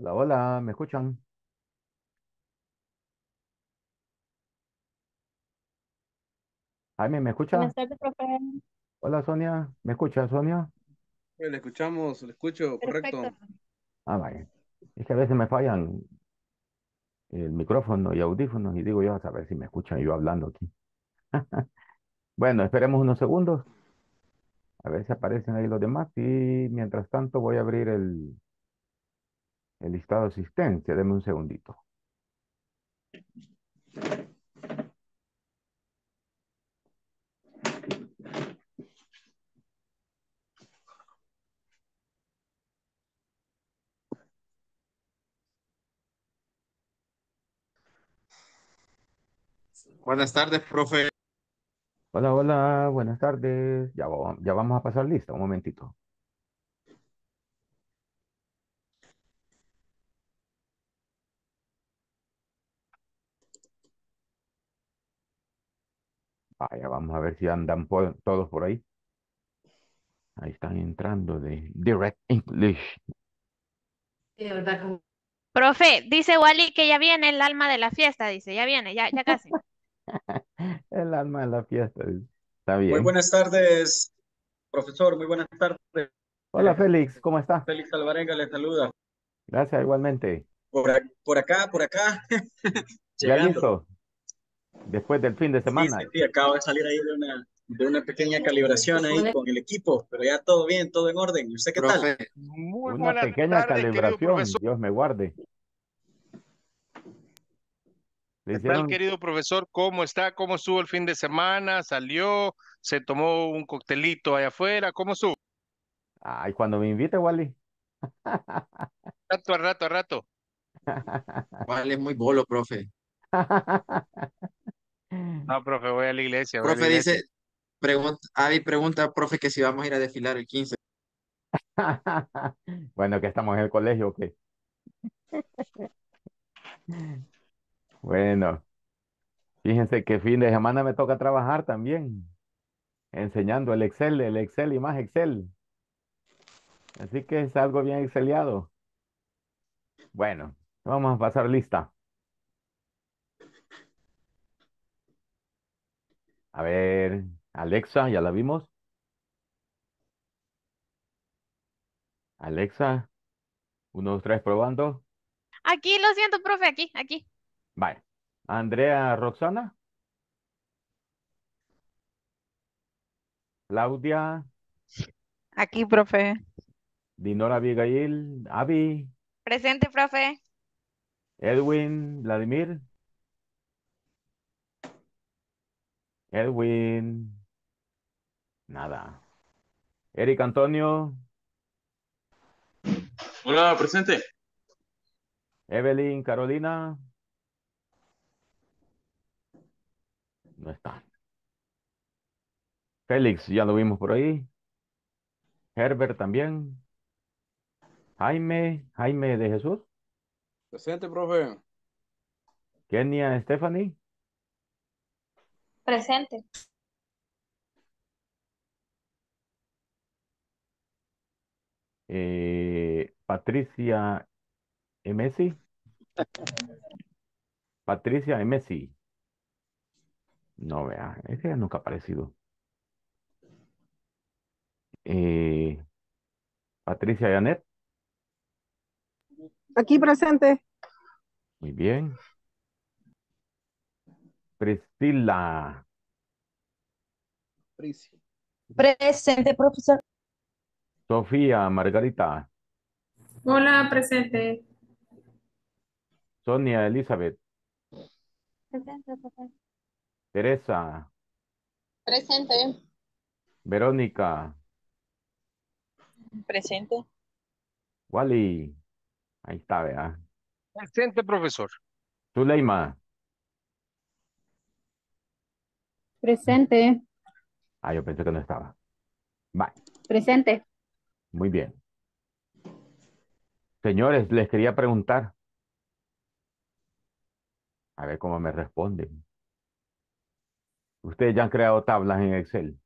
Hola, hola, ¿me escuchan? Jaime, ¿me Buenas Hola, Sonia, ¿me escucha, Sonia? Sí, pues, le escuchamos, le escucho, correcto. Ah, vaya. Es que a veces me fallan el micrófono y audífonos y digo yo a ver si me escuchan yo hablando aquí. Bueno, esperemos unos segundos, a ver si aparecen ahí los demás y mientras tanto voy a abrir el, el listado de asistencia. Deme un segundito. Buenas tardes, profe. Hola, hola, buenas tardes. Ya, ya vamos a pasar lista, un momentito. Vaya, vamos a ver si andan todos por ahí. Ahí están entrando de Direct English. Profe, dice Wally que ya viene el alma de la fiesta, dice, ya viene, ya, ya casi. el alma de la fiesta, está bien. Muy buenas tardes, profesor, muy buenas tardes. Hola Félix, ¿cómo está? Félix Alvarenga le saluda. Gracias, igualmente. Por, por acá, por acá. ¿Ya listo? después del fin de semana. Sí, sí, acabo de salir ahí de una, de una pequeña calibración ahí con el equipo, pero ya todo bien, todo en orden. ¿Usted qué tal? Muy una pequeña calibración, Dios me guarde. ¿Qué tal, querido profesor? ¿Cómo está? ¿Cómo estuvo el fin de semana? ¿Salió? ¿Se tomó un coctelito allá afuera? ¿Cómo estuvo? Ay, cuando me invite, Wally. rato a rato a rato. Wally es muy bolo, profe. No, profe, voy a la iglesia. Profe dice, pregunta, Avi pregunta, profe, que si vamos a ir a desfilar el 15. bueno, que estamos en el colegio, ok. bueno, fíjense que fin de semana me toca trabajar también, enseñando el Excel, el Excel y más Excel. Así que es algo bien exceliado. Bueno, vamos a pasar lista. A ver, Alexa, ya la vimos. Alexa, uno, dos, tres, probando. Aquí, lo siento, profe, aquí, aquí. Vale. Andrea, Roxana. Claudia. Aquí, profe. Dinora Abigail, Avi. Presente, profe. Edwin, Vladimir. Edwin, nada. Eric Antonio. Hola, presente. Evelyn, Carolina. No está. Félix, ya lo vimos por ahí. Herbert también. Jaime, Jaime de Jesús. Presente, profe. Kenia, Stephanie. Presente. Eh, Patricia Messi, Patricia Messi, No, vea, ya nunca ha aparecido. Eh, Patricia Janet. Aquí presente. Muy bien. Priscila. Presente, profesor. Sofía, Margarita. Hola, presente. Sonia, Elizabeth. Presente, profesor. Teresa. Presente. Verónica. Presente. Wally. Ahí está, vea. Presente, profesor. Zuleima. Presente. Ah, yo pensé que no estaba. Bye. Presente. Muy bien. Señores, les quería preguntar. A ver cómo me responden. ¿Ustedes ya han creado tablas en Excel?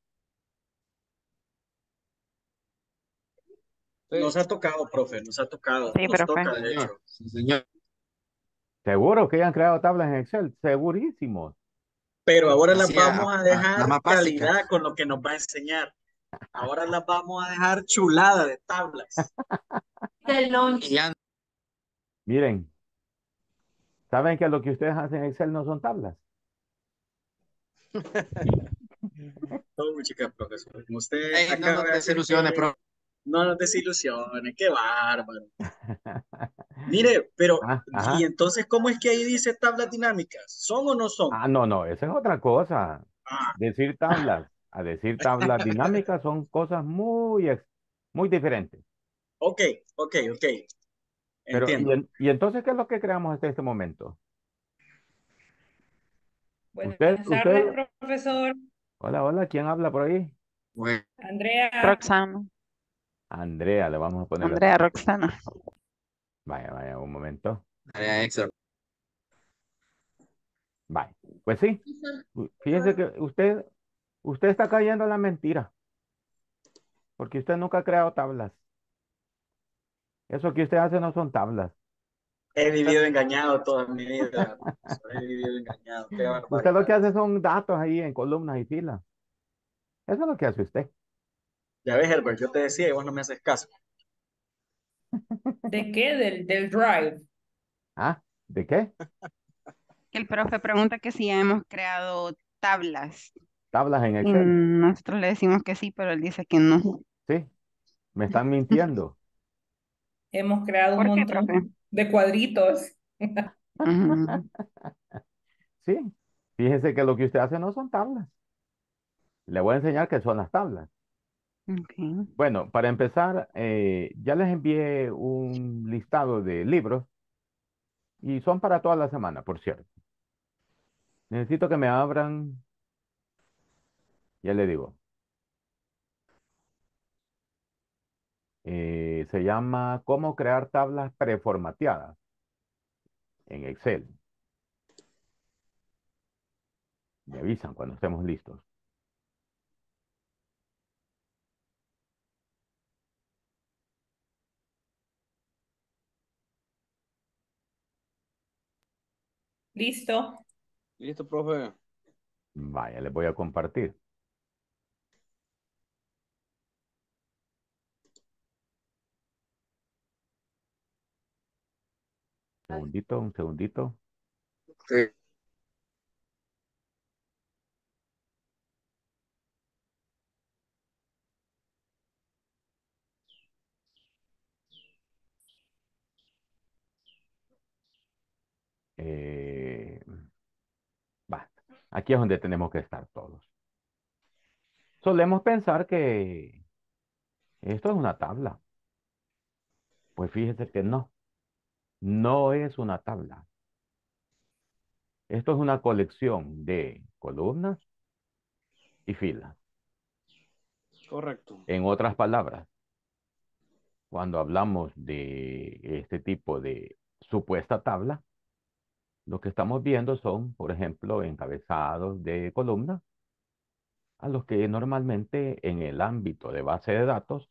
Nos ha tocado, profe, nos ha tocado. Sí, señor. Seguro que ya han creado tablas en Excel, segurísimo pero pues, ahora pues las vamos a dejar calidad con lo que nos va a enseñar. Ahora las vamos a dejar chulada de tablas. Miren, ¿saben que lo que ustedes hacen en Excel no son tablas? Todo, chica, profesor. Usted no, hacer no nos desilusiones, qué bárbaro. Mire, pero, ah, ¿y entonces cómo es que ahí dice tablas dinámicas? ¿Son o no son? Ah, no, no, esa es otra cosa. Ah. Decir tablas, a decir tablas dinámicas son cosas muy, muy diferentes. Ok, ok, ok. Entiendo. Y, entonces, ¿qué es lo que creamos hasta este momento? usted, usted... profesor. Hola, hola, ¿quién habla por ahí? Andrea. Andrea, le vamos a poner. Andrea Roxana. Vaya, vaya, un momento. Andrea Exor. Vaya, pues sí. Fíjense que usted, usted está cayendo a la mentira. Porque usted nunca ha creado tablas. Eso que usted hace no son tablas. He vivido engañado toda mi vida. He vivido engañado. Usted lo que hace son datos ahí en columnas y filas. Eso es lo que hace usted. Ya ves, Herbert, yo te decía y vos no me haces caso. ¿De qué? Del, drive. Ah, ¿de qué? El profe pregunta que si hemos creado tablas. Tablas en Excel. Mm, nosotros le decimos que sí, pero él dice que no. Sí, me están mintiendo. hemos creado un montón de cuadritos. sí, fíjense que lo que usted hace no son tablas. Le voy a enseñar que son las tablas. Bueno, para empezar, eh, ya les envié un listado de libros y son para toda la semana, por cierto. Necesito que me abran, ya le digo. Eh, se llama Cómo crear tablas preformateadas en Excel. Me avisan cuando estemos listos. ¿Listo? Listo, profe. Vaya, le voy a compartir. Un segundito, un segundito. Sí. Aquí es donde tenemos que estar todos. Solemos pensar que esto es una tabla. Pues fíjese que no. No es una tabla. Esto es una colección de columnas y filas. Correcto. En otras palabras, cuando hablamos de este tipo de supuesta tabla, lo que estamos viendo son, por ejemplo, encabezados de columna, a los que normalmente en el ámbito de base de datos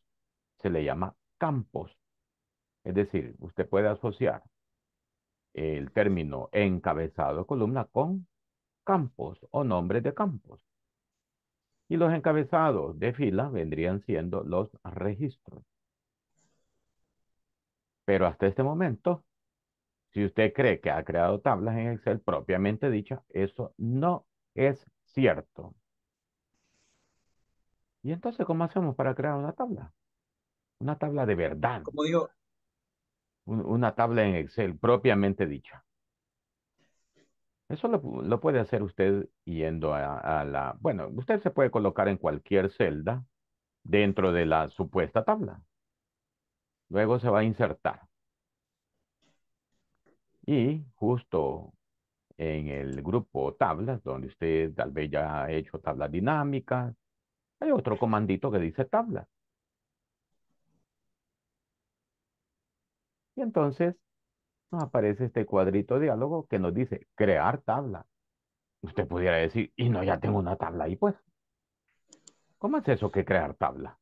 se le llama campos. Es decir, usted puede asociar el término encabezado de columna con campos o nombres de campos. Y los encabezados de fila vendrían siendo los registros. Pero hasta este momento si usted cree que ha creado tablas en Excel propiamente dicha eso no es cierto. Y entonces, ¿cómo hacemos para crear una tabla? Una tabla de verdad. Como digo. una tabla en Excel propiamente dicha. Eso lo, puede hacer usted yendo a, la... Bueno, usted se puede colocar en cualquier celda dentro de la supuesta tabla. Luego se va a insertar. Y justo en el grupo tablas, donde usted tal vez ya ha hecho tablas dinámicas, hay otro comandito que dice tabla. Y entonces nos aparece este cuadrito de diálogo que nos dice crear tabla. Usted pudiera decir, y no, ya tengo una tabla ahí, pues. ¿Cómo es eso que crear tabla?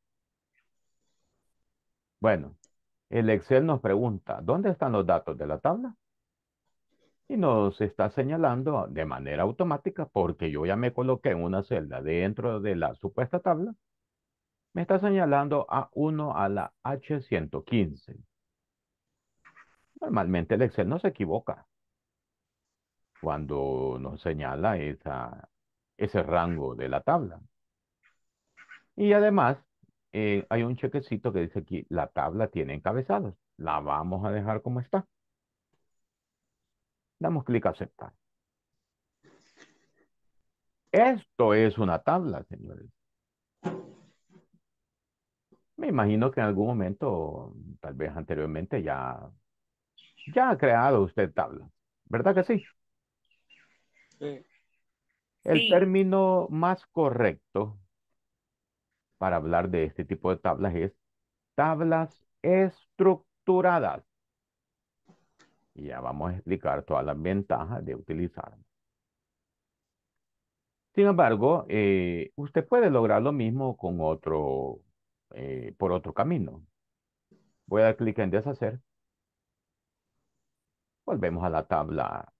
Bueno, el Excel nos pregunta, ¿dónde están los datos de la tabla? y nos está señalando de manera automática, porque yo ya me coloqué en una celda dentro de la supuesta tabla, me está señalando a 1 a la H115. Normalmente el Excel no se equivoca cuando nos señala esa, ese rango de la tabla. Y además, eh, hay un chequecito que dice aquí, la tabla tiene encabezados. La vamos a dejar como está. Damos clic a aceptar. Esto es una tabla, señores. Me imagino que en algún momento, tal vez anteriormente, ya, ya ha creado usted tabla. ¿Verdad que sí? El término más correcto para hablar de este tipo de tablas es tablas estructuradas. Y ya vamos a explicar todas las ventajas de utilizarlo. Sin embargo, eh, usted puede lograr lo mismo con otro, eh, por otro camino. Voy a dar clic en deshacer. Volvemos a la tabla,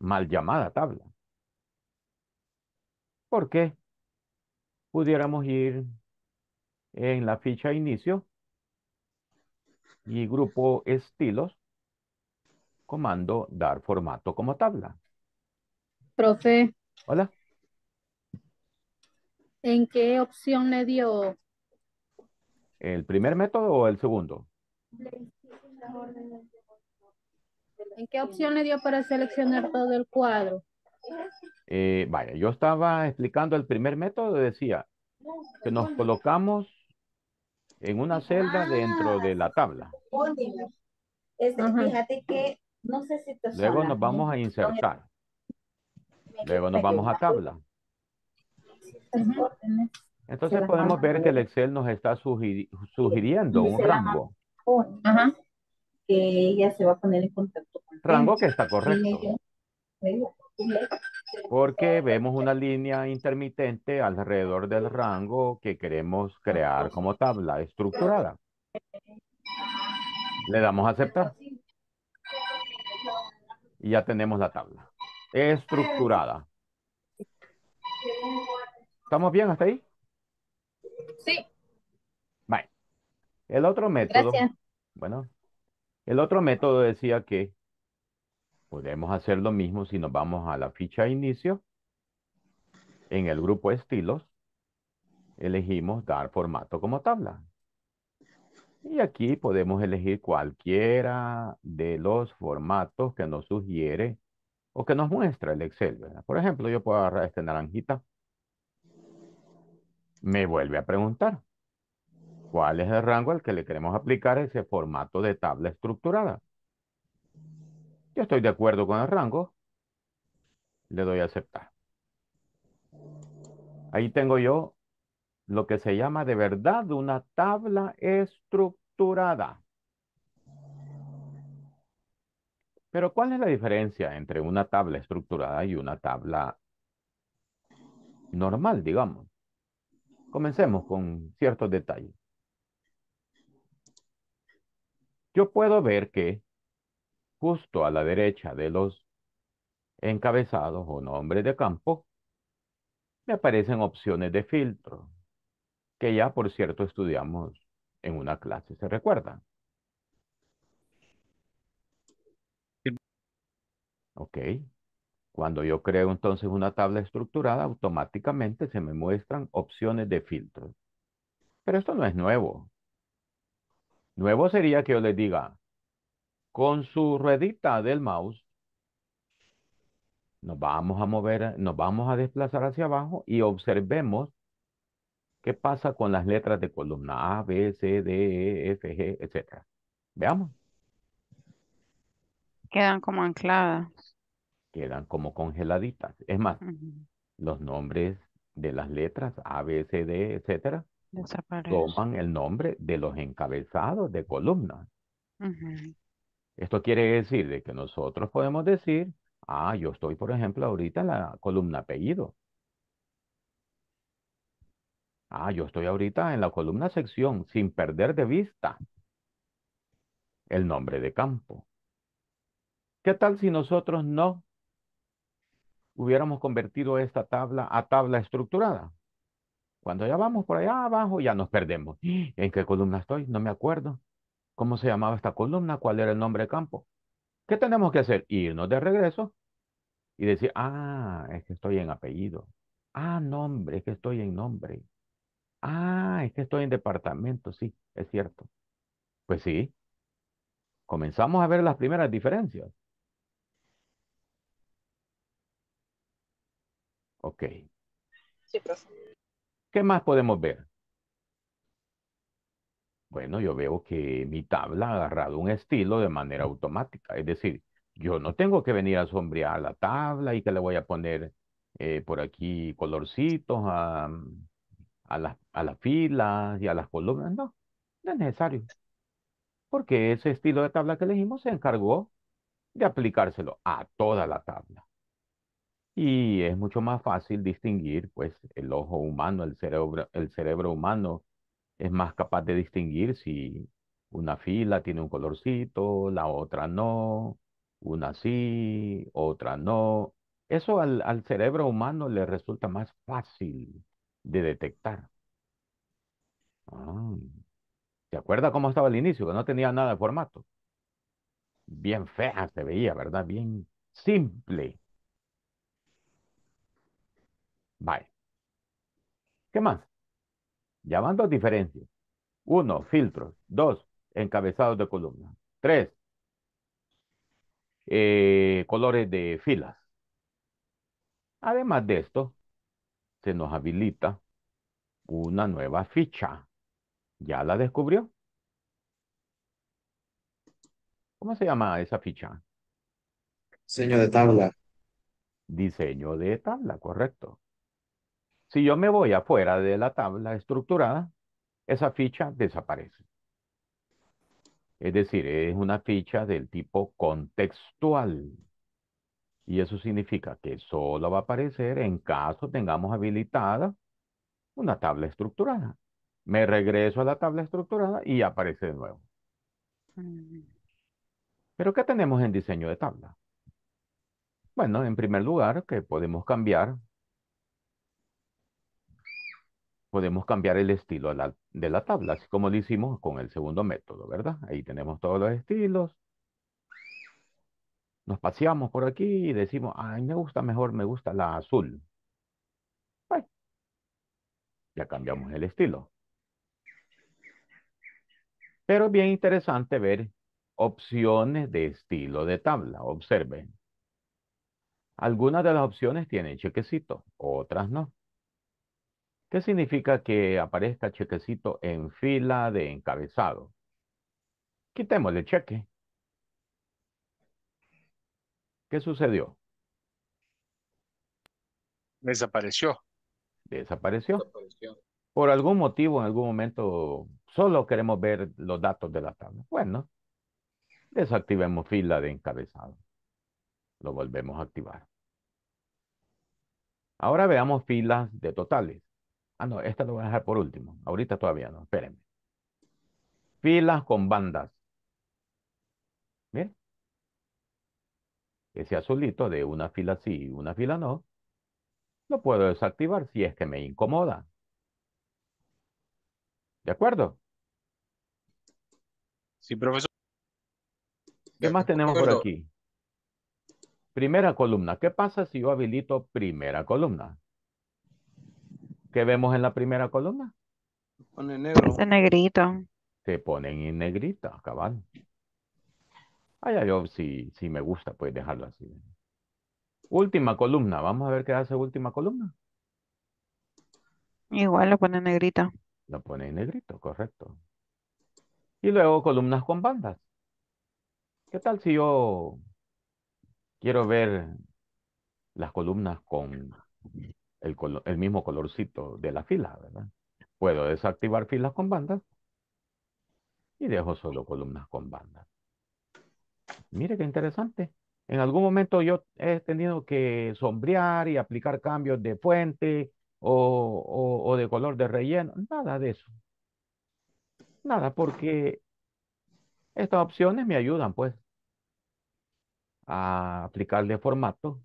mal llamada tabla. ¿Por qué? pudiéramos ir en la ficha inicio y grupo estilos Comando dar formato como tabla. Profe. Hola. ¿En qué opción le dio? ¿El primer método o el segundo? ¿En qué opción le dio para seleccionar todo el cuadro? Eh, vaya, yo estaba explicando el primer método, decía que nos colocamos en una celda dentro de la tabla. Este, fíjate que Luego nos vamos a insertar. Luego nos vamos a tabla. Entonces podemos ver que el Excel nos está sugiriendo un rango. ella se va a poner en Rango que está correcto. Porque vemos una línea intermitente alrededor del rango que queremos crear como tabla estructurada. Le damos a aceptar. Y ya tenemos la tabla estructurada. ¿Estamos bien hasta ahí? Sí. Vale. El otro método. Bueno, el otro método decía que podemos hacer lo mismo si nos vamos a la ficha de inicio. En el grupo estilos, elegimos dar formato como tabla. Y aquí podemos elegir cualquiera de los formatos que nos sugiere o que nos muestra el Excel. Por ejemplo, yo puedo agarrar esta naranjita. Me vuelve a preguntar cuál es el rango al que le queremos aplicar ese formato de tabla estructurada. Yo estoy de acuerdo con el rango. Le doy a aceptar. Ahí tengo yo lo que se llama de verdad una tabla estructurada. Pero ¿cuál es la diferencia entre una tabla estructurada y una tabla normal, digamos? Comencemos con ciertos detalles. Yo puedo ver que justo a la derecha de los encabezados o nombres de campo, me aparecen opciones de filtro que ya por cierto estudiamos en una clase, ¿se recuerda Ok. Cuando yo creo entonces una tabla estructurada, automáticamente se me muestran opciones de filtros. Pero esto no es nuevo. Nuevo sería que yo les diga, con su ruedita del mouse, nos vamos a mover, nos vamos a desplazar hacia abajo y observemos ¿Qué pasa con las letras de columna A, B, C, D, E, F, G, etcétera? Veamos. Quedan como ancladas. Quedan como congeladitas. Es más, los nombres de las letras A, B, C, D, etcétera, toman el nombre de los encabezados de columna. Esto quiere decir de que nosotros podemos decir, ah, yo estoy, por ejemplo, ahorita en la columna apellido. Ah, yo estoy ahorita en la columna sección sin perder de vista el nombre de campo. ¿Qué tal si nosotros no hubiéramos convertido esta tabla a tabla estructurada? Cuando ya vamos por allá abajo ya nos perdemos. ¿En qué columna estoy? No me acuerdo. ¿Cómo se llamaba esta columna? ¿Cuál era el nombre de campo? ¿Qué tenemos que hacer? Irnos de regreso y decir, ah, es que estoy en apellido. Ah, nombre, es que estoy en nombre. Ah, es que estoy en departamento, sí, es cierto. Pues sí. Comenzamos a ver las primeras diferencias. Ok. Sí, profesor. ¿Qué más podemos ver? Bueno, yo veo que mi tabla ha agarrado un estilo de manera automática. Es decir, yo no tengo que venir a sombrear la tabla y que le voy a poner eh, por aquí colorcitos, a, a las, filas y a las columnas, no, no es necesario. Porque ese estilo de tabla que elegimos se encargó de aplicárselo a toda la tabla. Y es mucho más fácil distinguir, pues, el ojo humano, el cerebro, el cerebro humano es más capaz de distinguir si una fila tiene un colorcito, la otra no, una sí, otra no. Eso al, al cerebro humano le resulta más fácil de detectar. ¿Se ah, acuerda cómo estaba al inicio? Que no tenía nada de formato. Bien fea se veía, ¿verdad? Bien simple. Vale. ¿Qué más? Llamando a diferencias. Uno, filtros. Dos, encabezados de columna. Tres, eh, colores de filas. Además de esto, nos habilita una nueva ficha. ¿Ya la descubrió? ¿Cómo se llama esa ficha? Diseño de tabla. Diseño de tabla, correcto. Si yo me voy afuera de la tabla estructurada, esa ficha desaparece. Es decir, es una ficha del tipo contextual. Y eso significa que solo va a aparecer en caso tengamos habilitada una tabla estructurada. Me regreso a la tabla estructurada y aparece de nuevo. Mm. ¿Pero qué tenemos en diseño de tabla? Bueno, en primer lugar, que podemos cambiar. Podemos cambiar el estilo de la, de la tabla, así como lo hicimos con el segundo método, ¿verdad? Ahí tenemos todos los estilos nos paseamos por aquí y decimos, ay, me gusta mejor, me gusta la azul. Bueno, ya cambiamos el estilo. Pero bien interesante ver opciones de estilo de tabla. Observen. Algunas de las opciones tienen chequecito, otras no. ¿Qué significa que aparezca chequecito en fila de encabezado? Quitemos el cheque. ¿Qué sucedió? Desapareció. Desapareció. Por algún motivo, en algún momento, solo queremos ver los datos de la tabla. Bueno, desactivemos fila de encabezado. Lo volvemos a activar. Ahora veamos filas de totales. Ah, no, esta lo voy a dejar por último. Ahorita todavía no, espérenme. Filas con bandas. ese azulito de una fila sí y una fila no, lo puedo desactivar si es que me incomoda. ¿De acuerdo? Sí, profesor. ¿Qué más tenemos por aquí? Primera columna. ¿Qué pasa si yo habilito primera columna? ¿Qué vemos en la primera columna? Se pone negro. Se negrito. Se ponen en negrita, cabal. Ah, ya yo si me gusta, pues dejarlo así. Última columna, vamos a ver qué hace última columna. Igual lo pone negrita. Lo pone en negrito, correcto. Y luego columnas con bandas. ¿Qué tal si yo quiero ver las columnas con el, mismo colorcito de la fila, Puedo desactivar filas con bandas y dejo solo columnas con bandas. Mire qué interesante. En algún momento yo he tenido que sombrear y aplicar cambios de fuente o, de color de relleno. Nada de eso. Nada, porque estas opciones me ayudan pues a aplicarle formato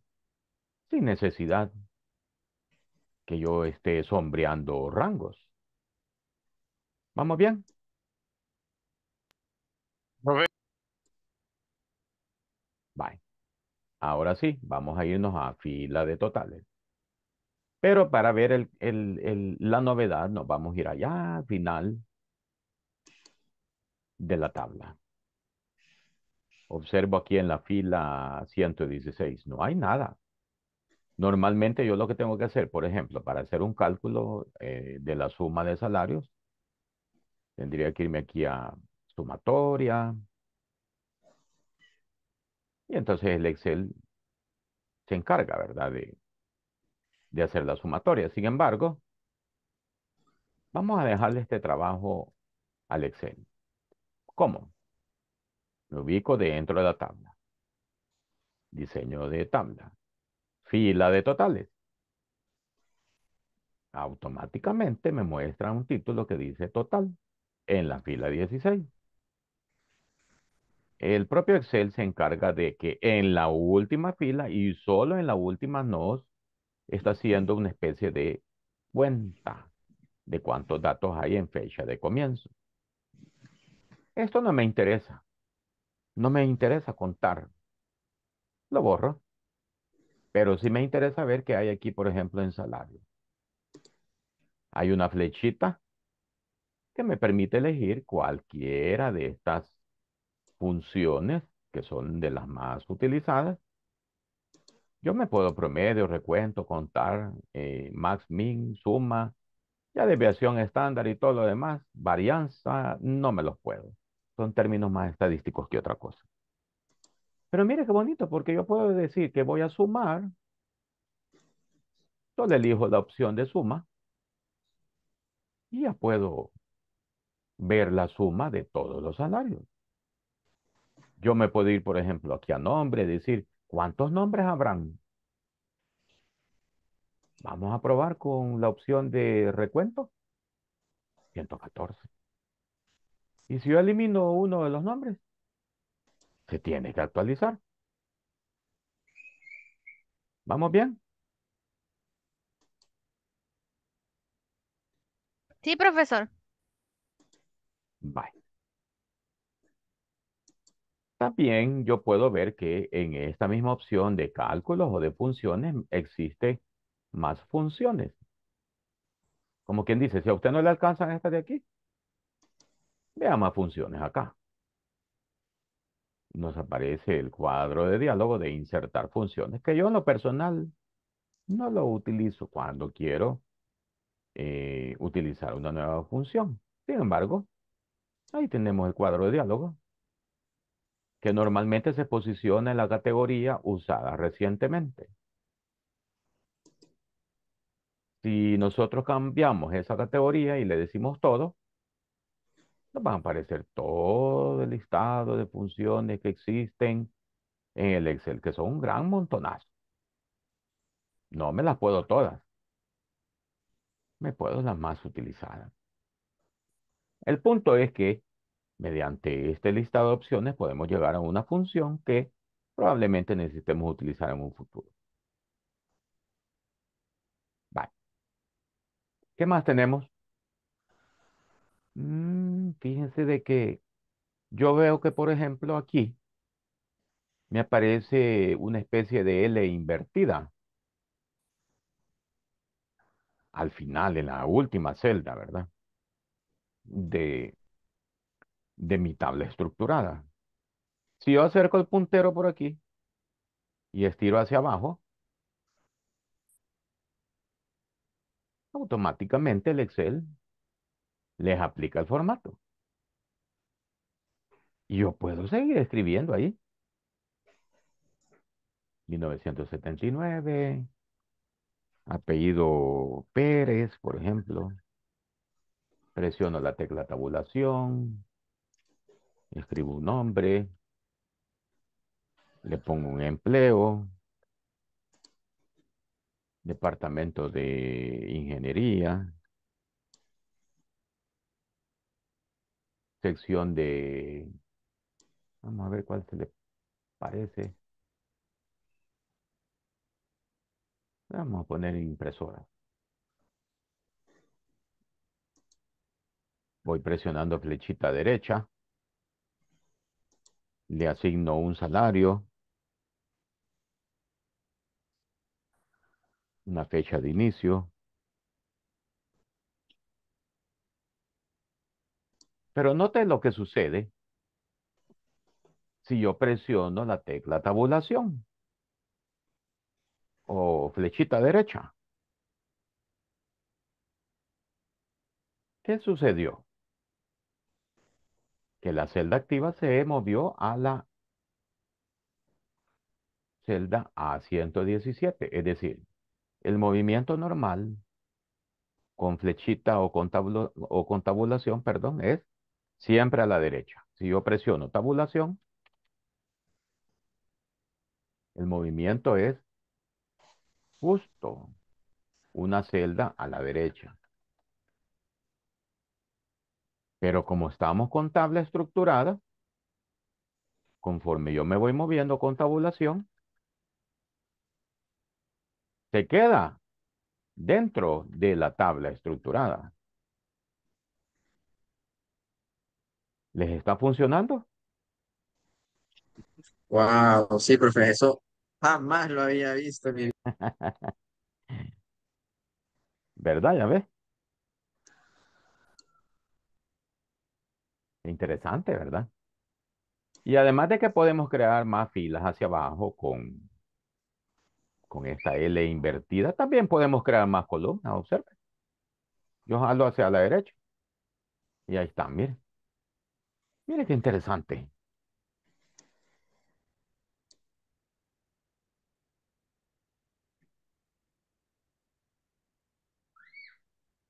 sin necesidad que yo esté sombreando rangos. ¿Vamos bien? Ahora sí, vamos a irnos a fila de totales. Pero para ver la novedad, nos vamos a ir allá al final de la tabla. Observo aquí en la fila 116, no hay nada. Normalmente yo lo que tengo que hacer, por ejemplo, para hacer un cálculo eh, de la suma de salarios, tendría que irme aquí a sumatoria, y entonces el Excel se encarga, ¿verdad? De, hacer la sumatoria. Sin embargo, vamos a dejarle este trabajo al Excel. ¿Cómo? Me ubico dentro de la tabla. Diseño de tabla. Fila de totales. Automáticamente me muestra un título que dice total en la fila 16. El propio Excel se encarga de que en la última fila y solo en la última nos está haciendo una especie de cuenta de cuántos datos hay en fecha de comienzo. Esto no me interesa. No me interesa contar. Lo borro. Pero sí me interesa ver qué hay aquí, por ejemplo, en salario. Hay una flechita que me permite elegir cualquiera de estas funciones, que son de las más utilizadas, yo me puedo promedio, recuento, contar, eh, max, min, suma, ya desviación estándar y todo lo demás, varianza, no me los puedo. Son términos más estadísticos que otra cosa. Pero mire qué bonito, porque yo puedo decir que voy a sumar, le elijo la opción de suma y ya puedo ver la suma de todos los salarios. Yo me puedo ir, por ejemplo, aquí a nombre, decir, ¿cuántos nombres habrán? Vamos a probar con la opción de recuento. 114. Y si yo elimino uno de los nombres, se tiene que actualizar. ¿Vamos bien? Sí, profesor. Bye. También yo puedo ver que en esta misma opción de cálculos o de funciones existe más funciones. Como quien dice, si a usted no le alcanzan estas de aquí, vea más funciones acá. Nos aparece el cuadro de diálogo de insertar funciones, que yo en lo personal no lo utilizo cuando quiero eh, utilizar una nueva función. Sin embargo, ahí tenemos el cuadro de diálogo que normalmente se posiciona en la categoría usada recientemente. Si nosotros cambiamos esa categoría y le decimos todo, nos van a aparecer todo el listado de funciones que existen en el Excel, que son un gran montonazo. No me las puedo todas. Me puedo las más utilizadas. El punto es que Mediante este listado de opciones podemos llegar a una función que probablemente necesitemos utilizar en un futuro. Vale. ¿Qué más tenemos? Mm, fíjense de que yo veo que, por ejemplo, aquí me aparece una especie de L invertida. Al final, en la última celda, ¿verdad? De, de mi tabla estructurada. Si yo acerco el puntero por aquí y estiro hacia abajo, automáticamente el Excel les aplica el formato. Y yo puedo seguir escribiendo ahí. 1979, apellido Pérez, por ejemplo. Presiono la tecla tabulación escribo un nombre, le pongo un empleo, departamento de ingeniería, sección de, vamos a ver cuál se le parece. Vamos a poner impresora. Voy presionando flechita derecha le asigno un salario, una fecha de inicio, Pero note lo que sucede si yo presiono la tecla tabulación o flechita derecha. ¿Qué sucedió? que la celda activa se movió a la celda A117. Es decir, el movimiento normal con flechita o con, o con tabulación, perdón, es siempre a la derecha. Si yo presiono tabulación, el movimiento es justo una celda a la derecha. Pero como estamos con tabla estructurada, conforme yo me voy moviendo con tabulación, se queda dentro de la tabla estructurada. ¿Les está funcionando? Wow, sí, profesor. eso jamás lo había visto ¿Verdad? Ya ves. Interesante, ¿verdad? Y además de que podemos crear más filas hacia abajo con, con esta L invertida, también podemos crear más columnas, observen. Yo hago hacia la derecha. Y ahí están, miren. Miren qué interesante.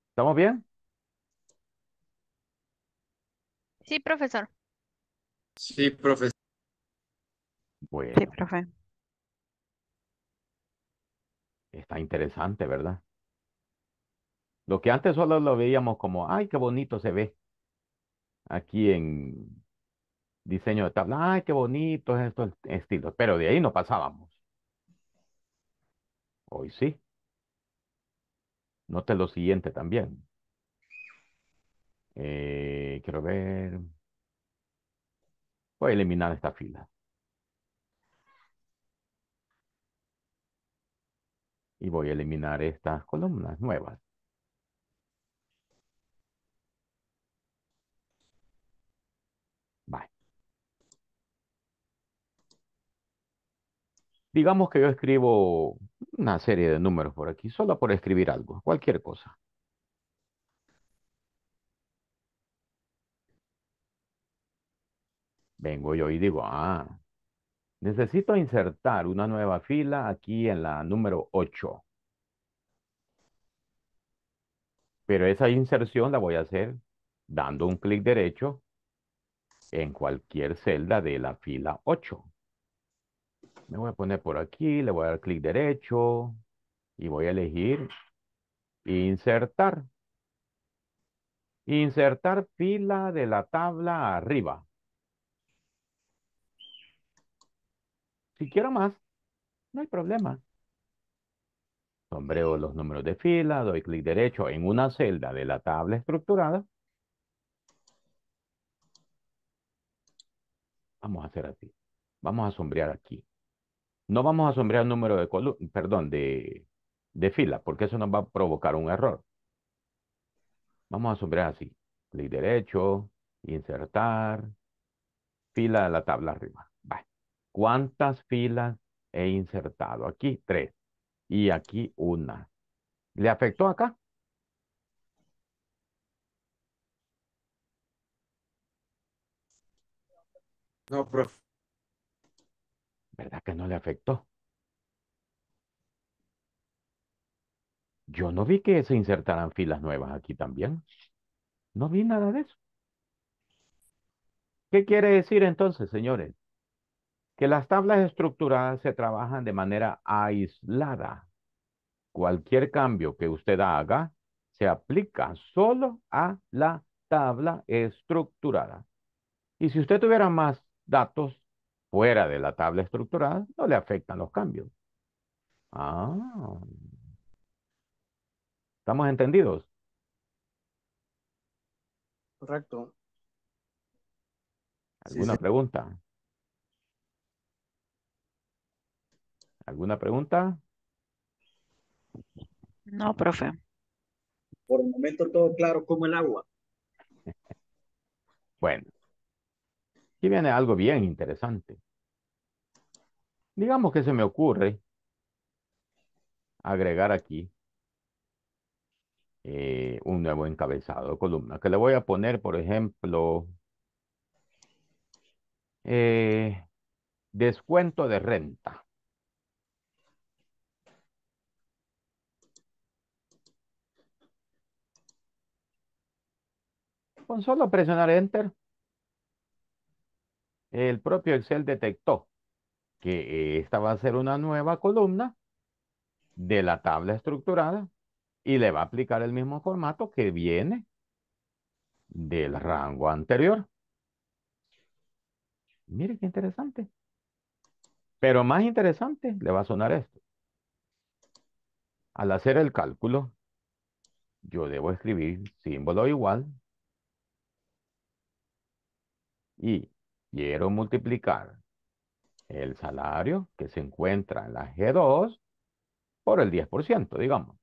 ¿Estamos bien? Sí, profesor. Sí, profesor. Bueno, Sí, profe. está interesante, ¿verdad? Lo que antes solo lo veíamos como, ay, qué bonito se ve. Aquí en diseño de tabla, ay, qué bonito es esto, el estilo. Pero de ahí no pasábamos. Hoy sí. Note lo siguiente también. Eh, quiero ver. Voy a eliminar esta fila. Y voy a eliminar estas columnas nuevas. Bye. Digamos que yo escribo una serie de números por aquí, solo por escribir algo, cualquier cosa. vengo yo y digo, ah, necesito insertar una nueva fila aquí en la número 8. Pero esa inserción la voy a hacer dando un clic derecho en cualquier celda de la fila 8. Me voy a poner por aquí, le voy a dar clic derecho y voy a elegir insertar. Insertar fila de la tabla arriba. Si quiero más, no hay problema. Sombreo los números de fila, doy clic derecho en una celda de la tabla estructurada. Vamos a hacer así. Vamos a sombrear aquí. No vamos a sombrear el número de columna, perdón, de, de fila, porque eso nos va a provocar un error. Vamos a sombrear así. Clic derecho, insertar, fila de la tabla arriba. ¿Cuántas filas he insertado? Aquí tres y aquí una. ¿Le afectó acá? No, profe. ¿Verdad que no le afectó? Yo no vi que se insertaran filas nuevas aquí también. No vi nada de eso. ¿Qué quiere decir entonces, señores? que las tablas estructuradas se trabajan de manera aislada. Cualquier cambio que usted haga se aplica solo a la tabla estructurada. Y si usted tuviera más datos fuera de la tabla estructurada, no le afectan los cambios. Ah. ¿Estamos entendidos? Correcto. ¿Alguna pregunta? ¿Alguna pregunta? No, profe. Por el momento todo claro como el agua. bueno, aquí viene algo bien interesante. Digamos que se me ocurre agregar aquí eh, un nuevo encabezado, columna, que le voy a poner, por ejemplo, eh, descuento de renta. Con solo presionar Enter, el propio Excel detectó que esta va a ser una nueva columna de la tabla estructurada y le va a aplicar el mismo formato que viene del rango anterior. Mire qué interesante. Pero más interesante le va a sonar esto. Al hacer el cálculo, yo debo escribir símbolo igual y quiero multiplicar el salario que se encuentra en la G2 por el 10%, digamos.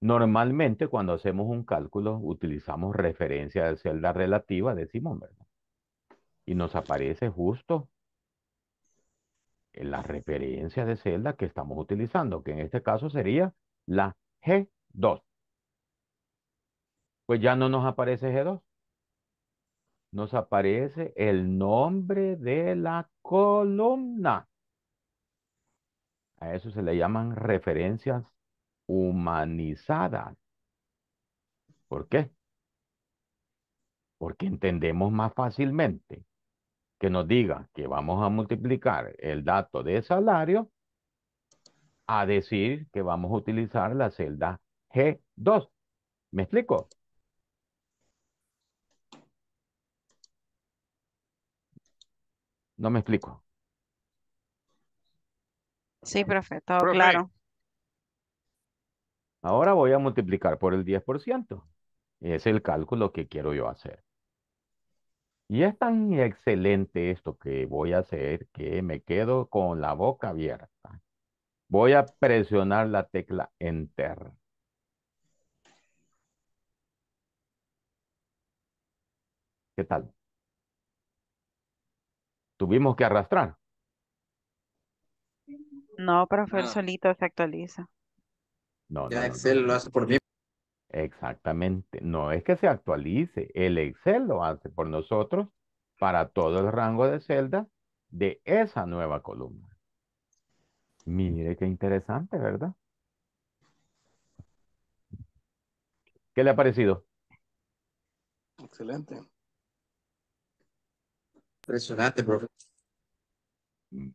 Normalmente cuando hacemos un cálculo utilizamos referencia de celda relativa de ¿verdad? Y nos aparece justo en la referencia de celda que estamos utilizando, que en este caso sería la G2 pues ya no nos aparece G2. Nos aparece el nombre de la columna. A eso se le llaman referencias humanizadas. ¿Por qué? Porque entendemos más fácilmente que nos diga que vamos a multiplicar el dato de salario a decir que vamos a utilizar la celda G2. ¿Me explico? No me explico. Sí, profe, todo claro. Ahora voy a multiplicar por el 10%. Es el cálculo que quiero yo hacer. Y es tan excelente esto que voy a hacer que me quedo con la boca abierta. Voy a presionar la tecla Enter. ¿Qué tal? tuvimos que arrastrar. No, profesor, ah. solito se actualiza. No, Excel lo hace por mí. Exactamente. No es que se actualice. El Excel lo hace por nosotros para todo el rango de celda de esa nueva columna. Mire qué interesante, ¿verdad? ¿Qué le ha parecido? Excelente. Impresionante, profe.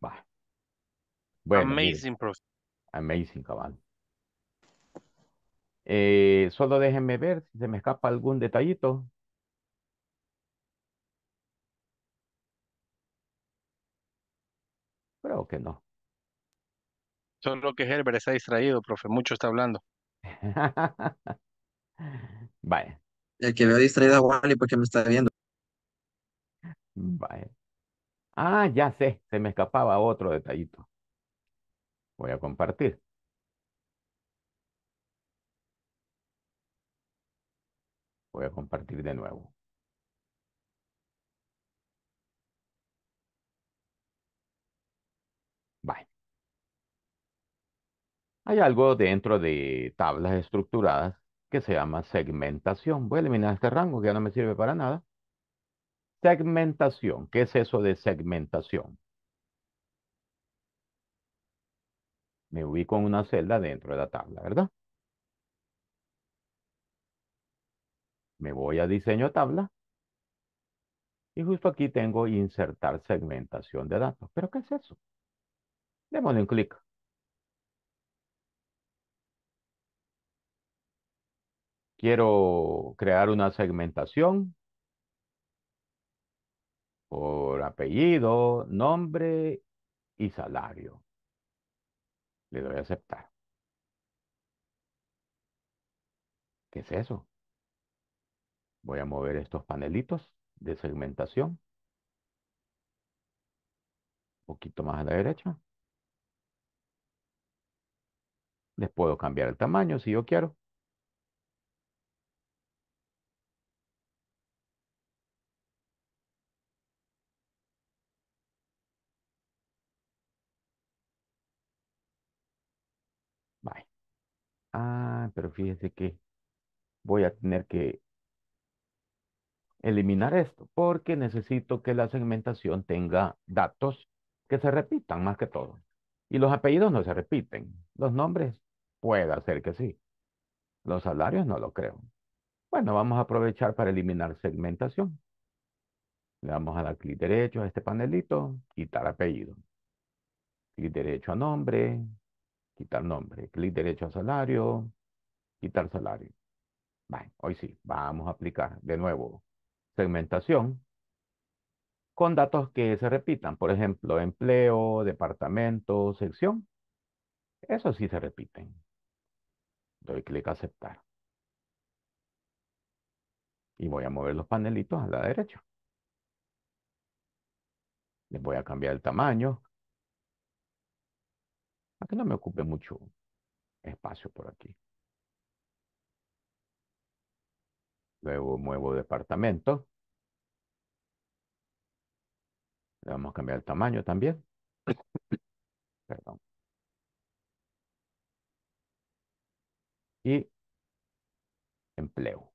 Va. Bueno, Amazing, profe. Amazing, cabal. Eh, solo déjenme ver si se me escapa algún detallito. Creo que no. Solo que Herbert está distraído, profe. Mucho está hablando. Vaya. El que veo distraído a Wally porque me está viendo. Ah, ya sé, se me escapaba otro detallito. Voy a compartir. Voy a compartir de nuevo. Bye. Hay algo dentro de tablas estructuradas que se llama segmentación. Voy a eliminar este rango que ya no me sirve para nada. Segmentación. ¿Qué es eso de segmentación? Me ubico en una celda dentro de la tabla, ¿verdad? Me voy a diseño tabla. Y justo aquí tengo insertar segmentación de datos. ¿Pero qué es eso? Démosle un clic. Quiero crear una segmentación por apellido, nombre y salario. Le doy a aceptar. ¿Qué es eso? Voy a mover estos panelitos de segmentación. Un poquito más a la derecha. Les puedo cambiar el tamaño si yo quiero. Ah, pero fíjese que voy a tener que eliminar esto porque necesito que la segmentación tenga datos que se repitan más que todo. Y los apellidos no se repiten. Los nombres puede ser que sí. Los salarios no lo creo. Bueno, vamos a aprovechar para eliminar segmentación. Le vamos a dar clic derecho a este panelito, quitar apellido. Clic derecho a nombre, quitar nombre, clic derecho a salario, quitar salario. Vale, hoy sí, vamos a aplicar de nuevo segmentación con datos que se repitan, por ejemplo, empleo, departamento, sección. Eso sí se repiten. Doy clic a aceptar. Y voy a mover los panelitos a la derecha. Les voy a cambiar el tamaño para que no me ocupe mucho espacio por aquí. Luego muevo departamento. Le vamos a cambiar el tamaño también. Perdón. Y empleo.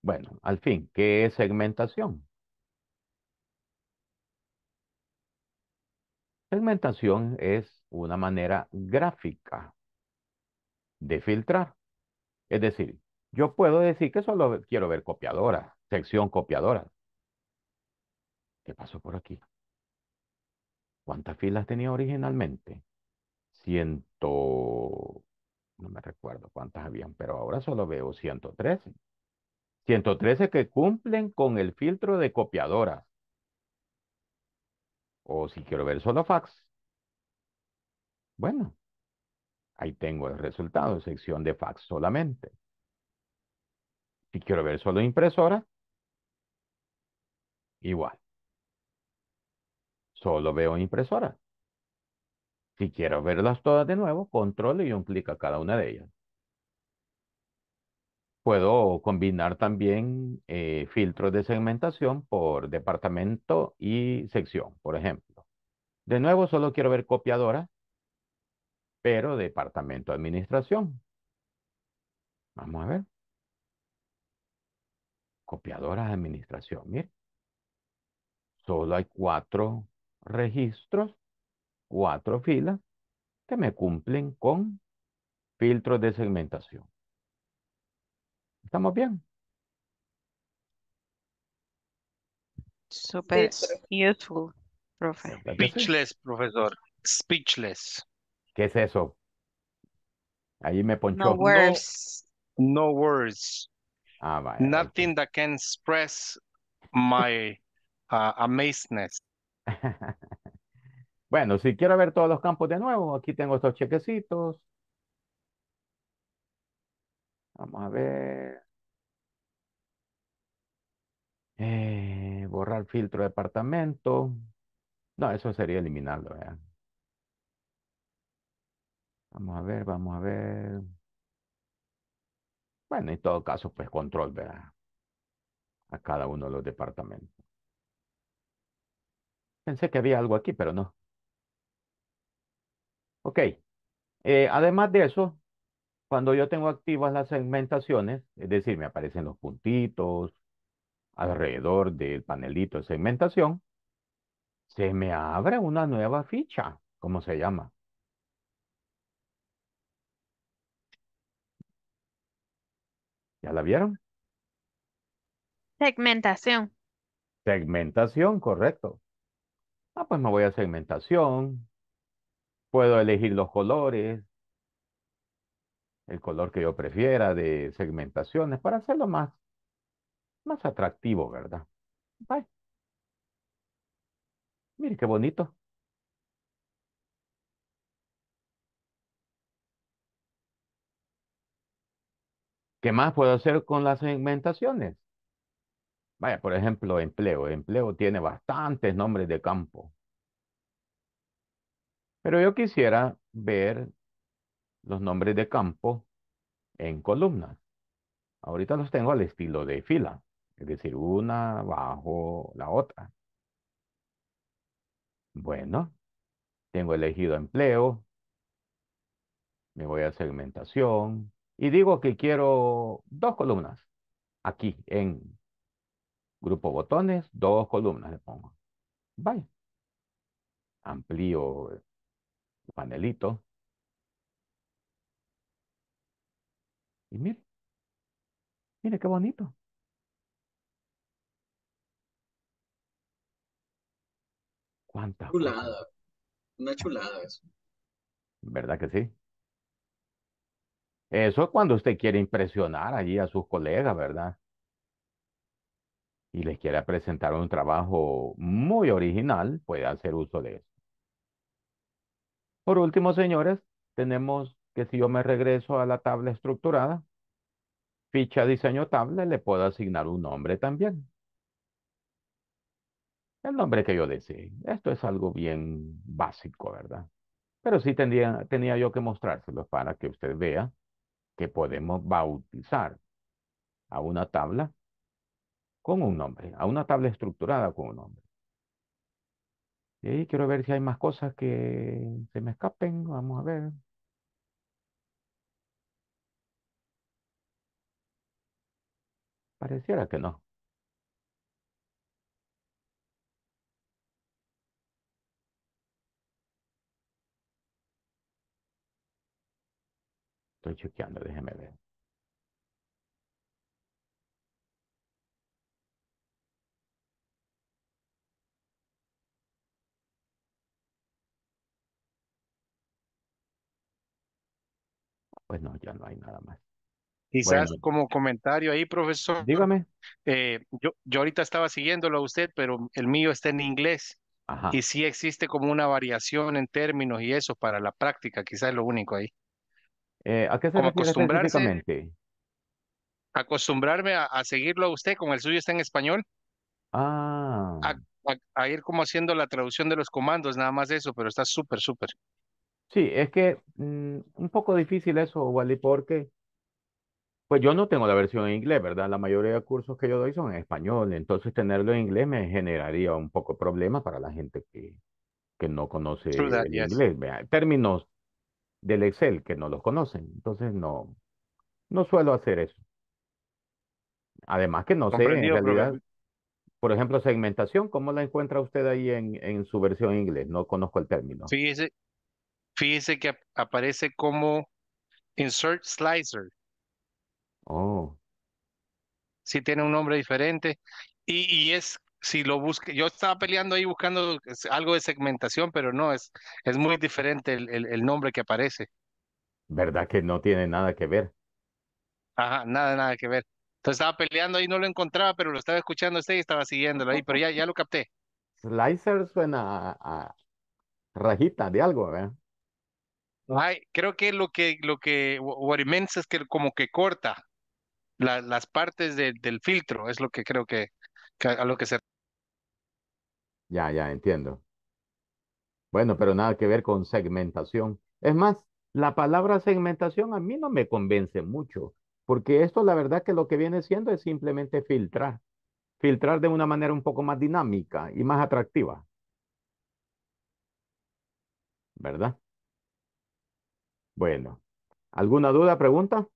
Bueno, al fin, ¿qué es segmentación? Segmentación es una manera gráfica de filtrar. Es decir, yo puedo decir que solo quiero ver copiadoras, sección copiadoras. ¿Qué pasó por aquí? ¿Cuántas filas tenía originalmente? Ciento... No me recuerdo cuántas habían, pero ahora solo veo 113. 113 que cumplen con el filtro de copiadoras. O si quiero ver solo fax. Bueno, ahí tengo el resultado, sección de fax solamente. Si quiero ver solo impresora, igual. Solo veo impresora. Si quiero verlas todas de nuevo, control y un clic a cada una de ellas. Puedo combinar también eh, filtros de segmentación por departamento y sección, por ejemplo. De nuevo, solo quiero ver copiadora, pero departamento administración. Vamos a ver. Copiadoras administración, mire. Solo hay cuatro registros, cuatro filas que me cumplen con filtros de segmentación. ¿Estamos bien? Super beautiful, useful, profe. Speechless, profesor. Speechless. ¿Qué es eso? Ahí me ponchó. No words. No, words. Ah, vaya, Nothing that can express my uh, amazement. bueno, si quiero ver todos los campos de nuevo, aquí tengo estos chequecitos. Vamos a ver. Eh, borrar filtro de departamento. No, eso sería eliminarlo. ¿verdad? Vamos a ver, vamos a ver. Bueno, en todo caso, pues control, ¿verdad? A cada uno de los departamentos. Pensé que había algo aquí, pero no. Ok. Eh, además de eso, cuando yo tengo activas las segmentaciones, es decir, me aparecen los puntitos alrededor del panelito de segmentación, se me abre una nueva ficha, ¿cómo se llama? ¿Ya la vieron? Segmentación. Segmentación, correcto. Ah, pues me voy a segmentación. Puedo elegir los colores, el color que yo prefiera de segmentaciones para hacerlo más, más atractivo, ¿verdad? Bye. Mire qué bonito. ¿Qué más puedo hacer con las segmentaciones? Vaya, por ejemplo, empleo. Empleo tiene bastantes nombres de campo. Pero yo quisiera ver los nombres de campo en columnas. Ahorita los tengo al estilo de fila, es decir, una bajo la otra. Bueno, tengo elegido empleo, me voy a segmentación y digo que quiero dos columnas aquí en grupo botones, dos columnas le pongo. bye Amplío el panelito. Y mire, mire qué bonito. Cuánta Chulada, una chulada eso. ¿Verdad que sí? Eso es cuando usted quiere impresionar allí a sus colegas, ¿verdad? Y les quiere presentar un trabajo muy original, puede hacer uso de eso. Por último, señores, tenemos que si yo me regreso a la tabla estructurada, ficha diseño tabla, le puedo asignar un nombre también. El nombre que yo desee. Esto es algo bien básico, ¿verdad? Pero sí tendría, tenía yo que mostrárselo para que usted vea que podemos bautizar a una tabla con un nombre, a una tabla estructurada con un nombre. Y quiero ver si hay más cosas que se me escapen. Vamos a ver. Pareciera que no. Estoy chequeando, déjeme ver. Pues no, ya no hay nada más. Quizás como comentario ahí, profesor. Dígame. Eh, yo, yo ahorita estaba siguiéndolo a usted, pero el mío está en inglés. Y sí existe como una variación en términos y eso para la práctica, quizás es lo único ahí. Eh, ¿A qué se como acostumbrarse, Acostumbrarme a, a, seguirlo a usted, con el suyo está en español. Ah. A, ir como haciendo la traducción de los comandos, nada más eso, pero está súper, súper. Sí, es que mm, un poco difícil eso, Wally, porque pues yo no tengo la versión en inglés, ¿verdad? La mayoría de cursos que yo doy son en español, entonces tenerlo en inglés me generaría un poco problema para la gente que, que no conoce el inglés, términos del Excel que no los conocen, entonces no, no suelo hacer eso. Además que no sé en realidad, por ejemplo, segmentación, ¿cómo la encuentra usted ahí en, en su versión en inglés? No conozco el término. Fíjese, fíjese que aparece como insert slicer. Oh, sí tiene un nombre diferente. Y, y es, si lo busque, yo estaba peleando ahí buscando algo de segmentación, pero no, es, es muy diferente el, nombre que aparece. ¿verdad que no tiene nada que ver? Ajá, nada, nada que ver. Entonces estaba peleando ahí, no lo encontraba, pero lo estaba escuchando usted y estaba siguiéndolo ahí, pero ya, ya lo capté. Slicer suena a, rajita de algo, ¿verdad? creo que lo que, lo que, es que como que corta las partes del filtro, es lo que creo que, que, a lo que se... Ya, ya, entiendo. Bueno, pero nada que ver con segmentación. Es más, la palabra segmentación a mí no me convence mucho, porque esto la verdad que lo que viene siendo es simplemente filtrar, filtrar de una manera un poco más dinámica y más atractiva. ¿Verdad? Bueno, ¿alguna duda, pregunta?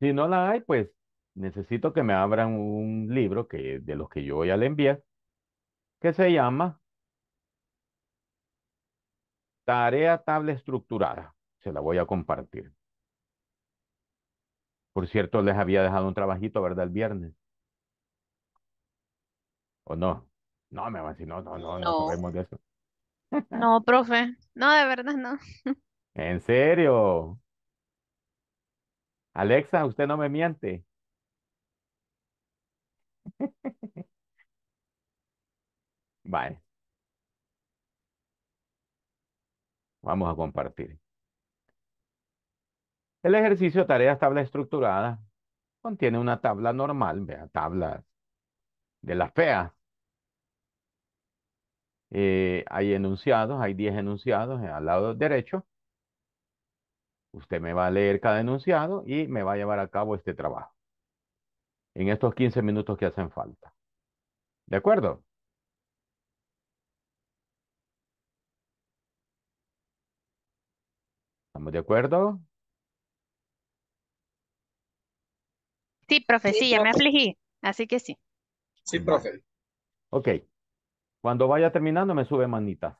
Si no la hay, pues necesito que me abran un libro que, de los que yo ya le enviar que se llama Tarea Tabla Estructurada. Se la voy a compartir. Por cierto, les había dejado un trabajito, ¿verdad? El viernes. ¿O no? No, me va a decir, no, no, no, no, no de eso. No, profe. No, de verdad no. ¿En serio? Alexa, usted no me miente. Vale. Vamos a compartir. El ejercicio tareas tabla estructurada contiene una tabla normal, vea, tablas de la FEA. Eh, hay enunciados, hay 10 enunciados eh, al lado derecho Usted me va a leer cada enunciado y me va a llevar a cabo este trabajo. En estos 15 minutos que hacen falta. ¿De acuerdo? ¿Estamos de acuerdo? Sí, profe, sí, ya me afligí, así que sí. Sí, profe. Ok. Cuando vaya terminando me sube manita.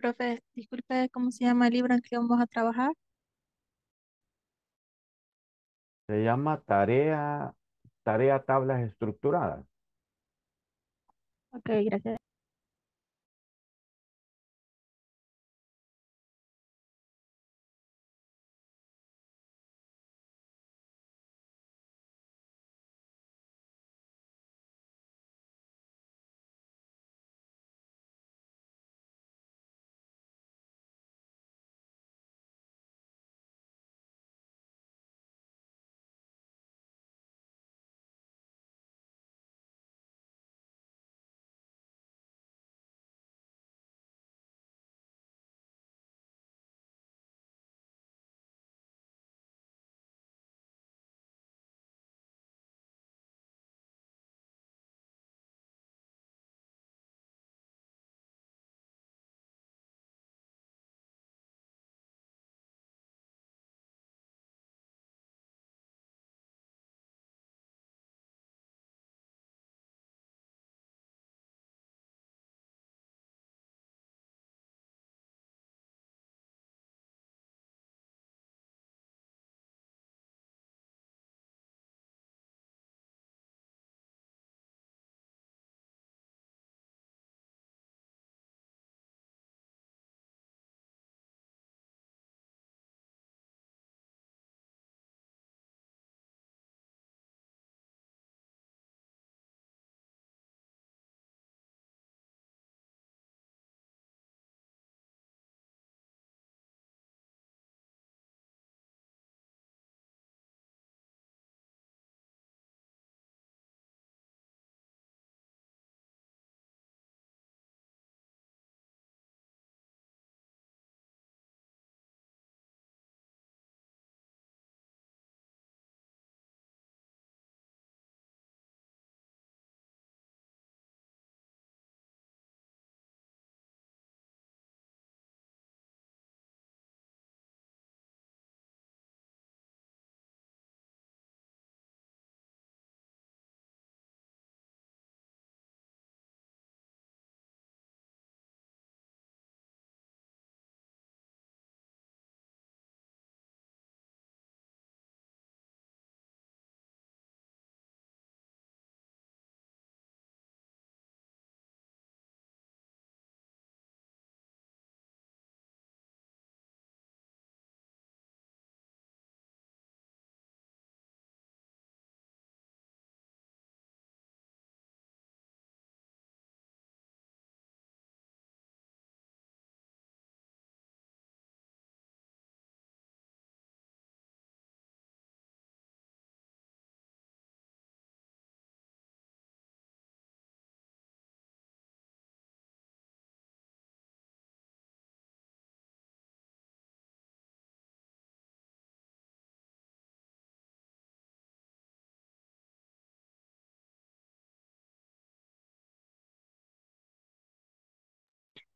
Profe, disculpe, ¿cómo se llama el libro en que vamos a trabajar? Se llama tarea, tarea tablas estructuradas. Ok, gracias.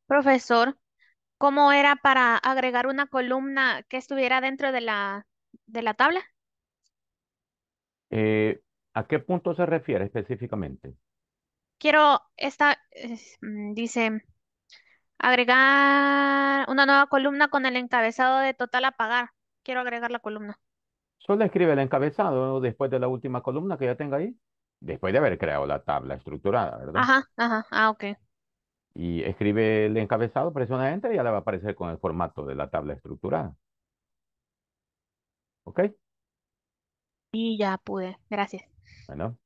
Profesor, ¿cómo era para agregar una columna que estuviera dentro de la, de la tabla? Eh, ¿a qué punto se refiere específicamente? Quiero, esta, eh, mm, dice, agregar una nueva columna con el encabezado de total apagar. Quiero agregar la columna. Solo escribe el encabezado después de la última columna que ya tenga ahí, después de haber creado la tabla estructurada, ¿verdad? Ajá, ajá, ah, ok y escribe el encabezado, presiona Enter y ya le va a aparecer con el formato de la tabla estructurada. ¿Ok? Y ya pude, gracias. Bueno.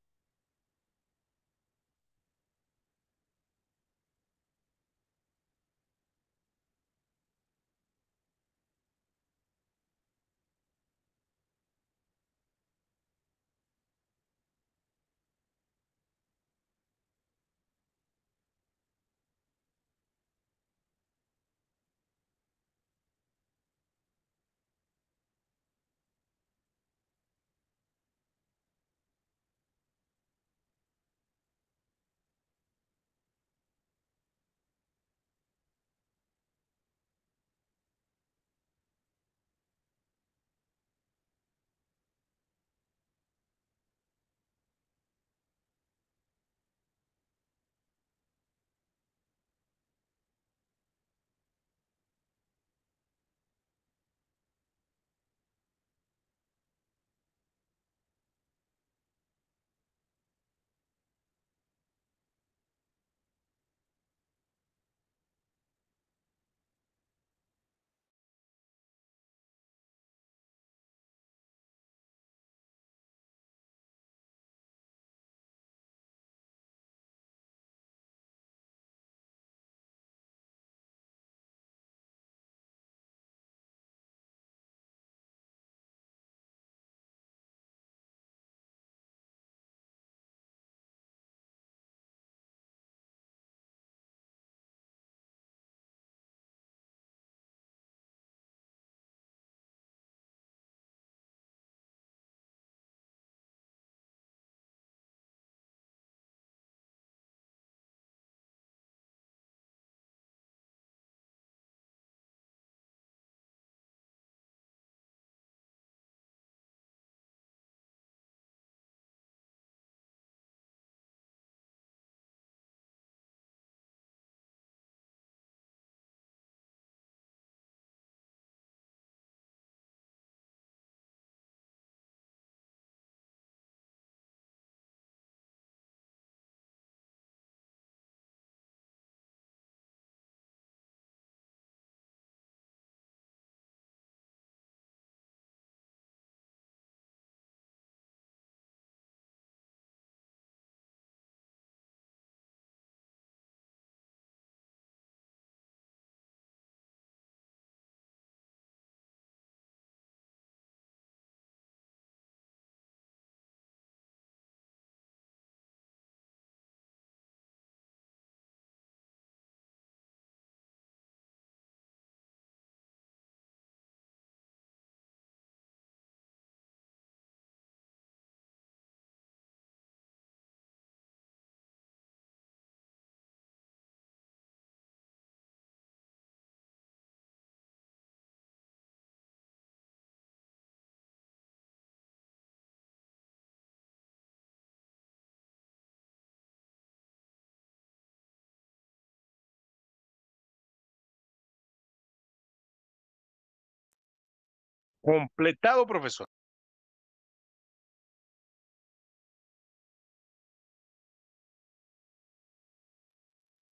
Completado, profesor.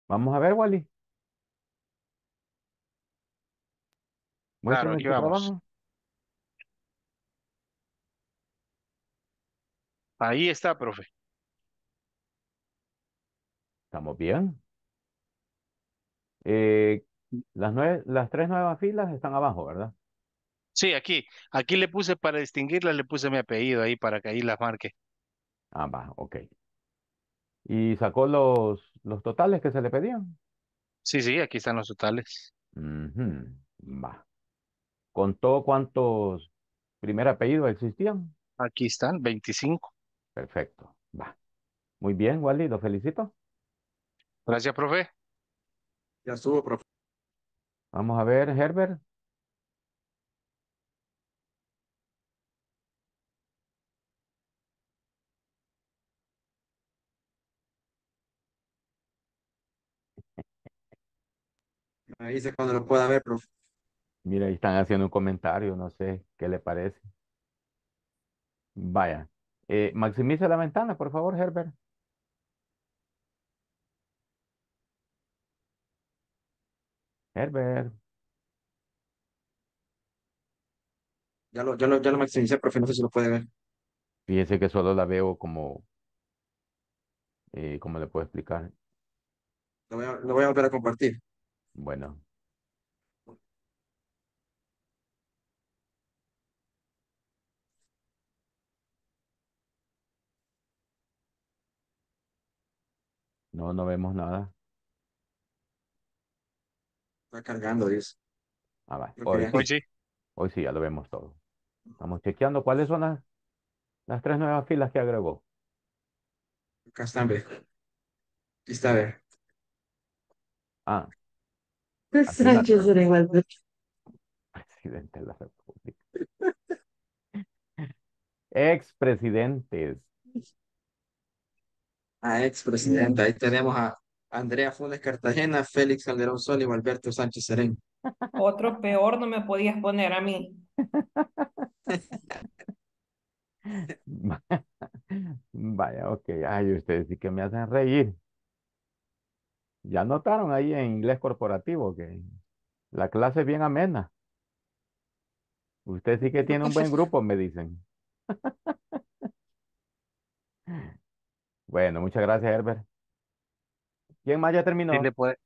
Vamos a ver, Wally. vamos. Ahí está, profe. Estamos bien. Eh, mm. las, nueve, las tres nuevas filas están abajo, ¿verdad? Sí, aquí, aquí le puse para distinguirla, le puse mi apellido ahí para que ahí las marque. Ah, va, ok. ¿Y sacó los, los totales que se le pedían? Sí, sí, aquí están los totales. va. ¿Contó cuántos primer apellido existían? Aquí están, 25. Perfecto, va. Muy bien, Wally, lo felicito. Gracias, profe. Ya estuvo, profe. Vamos a ver, Herbert. ahí dice cuando lo pueda ver, profe. Mira, ahí están haciendo un comentario, no sé qué le parece. Vaya. Eh, maximice maximiza la ventana, por favor, Herbert. Herbert. Ya lo, ya lo, maximicé, profe, no sé si lo puede ver. Fíjese que solo la veo como, eh, ¿cómo le puedo explicar? Lo voy, a, lo voy a volver a compartir. Bueno, no, no vemos nada. Está cargando, dice. Ah, va. Hoy, sí. Hoy sí, ya lo vemos todo. Estamos chequeando cuáles son las, tres nuevas filas que agregó. Acá están, está, Ah, pues Sánchez Presidente de la República. Expresidentes. A ah, ahí tenemos a Andrea Funes Cartagena, Félix Calderón Sol y Alberto Sánchez Serén. Otro peor no me podías poner a mí. Vaya, ok. Ay, ustedes sí que me hacen reír. Ya notaron ahí en inglés corporativo que la clase es bien amena. Usted sí que tiene un buen grupo, me dicen. bueno, muchas gracias, Herbert. ¿Quién más ya terminó? Se le, puede,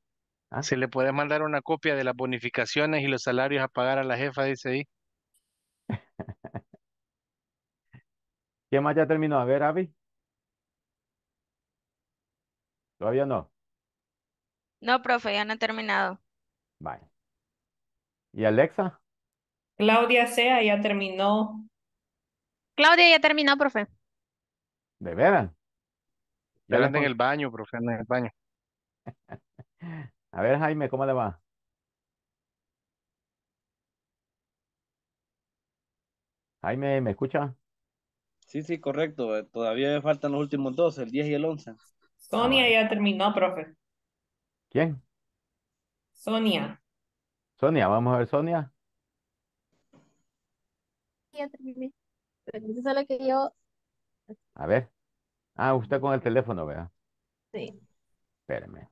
¿Ah? le puede mandar una copia de las bonificaciones y los salarios a pagar a la jefa, dice ahí. ¿Quién más ya terminó? A ver, Avi. Todavía no. No, profe, ya no he terminado. Vale. ¿Y Alexa? Claudia Sea ya terminó. Claudia ya terminó, profe. ¿De veras? Ya en el baño, profe, en el baño. A ver, Jaime, ¿cómo le va? Jaime, ¿me escucha? Sí, sí, correcto. Todavía faltan los últimos dos, el 10 y el 11. Sonia ya terminó, profe. ¿Quién? Sonia. Sonia, vamos a ver, Sonia. A ver. Ah, usted con el teléfono, vea. Sí. Espérame.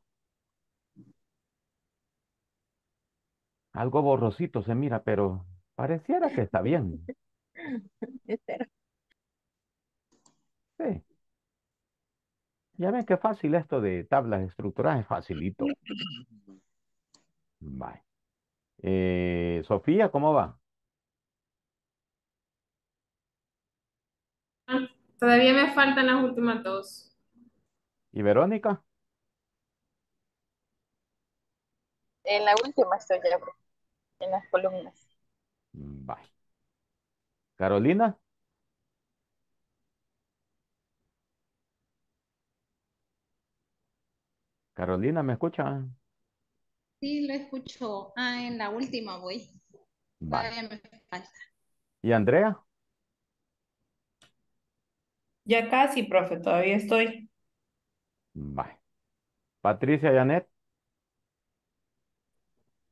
Algo borrosito se mira, pero pareciera que está bien. Espera. Sí. Ya ven qué fácil esto de tablas estructurales, facilito. bye eh, Sofía, ¿cómo va? Ah, todavía me faltan las últimas dos. ¿Y Verónica? En la última estoy ya, en las columnas. bye ¿Carolina? Carolina, ¿me escucha? Sí, lo escucho. Ah, en la última voy. Vale. ¿Y Andrea? Ya casi, profe, todavía estoy. Vale. Patricia Janet.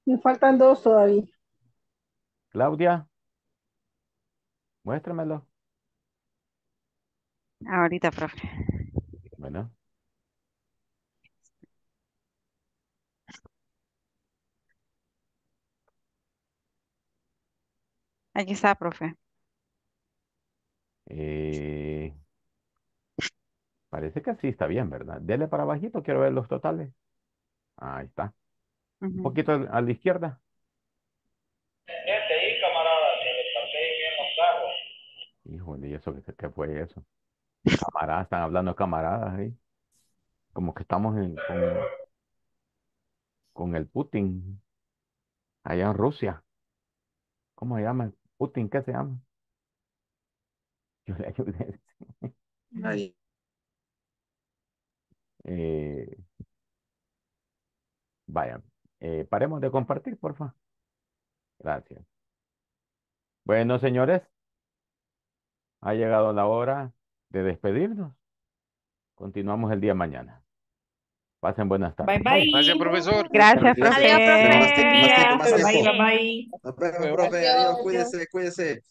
Me faltan dos todavía. Claudia. Muéstramelo. Ahorita, profe. Bueno. Aquí está, profe. Eh, parece que sí está bien, ¿verdad? Dele para abajito, quiero ver los totales. Ahí está. Un poquito a la izquierda. ahí, camarada, Híjole, ¿y eso qué, fue eso? Camaradas, están hablando camaradas ahí. Como que estamos en, con, con el Putin allá en Rusia. ¿Cómo se llama? Putin qué se llama. Yo le ayudé. Eh, vaya, eh, paremos de compartir, por favor. Gracias. Bueno, señores, ha llegado la hora de despedirnos. Continuamos el día mañana. Pasen buenas tardes. Bye, bye. Gracias, profesor. Gracias, profesor. Adiós, profe. Bye bye. Adiós, profe. Adiós, cuídese, cuídese.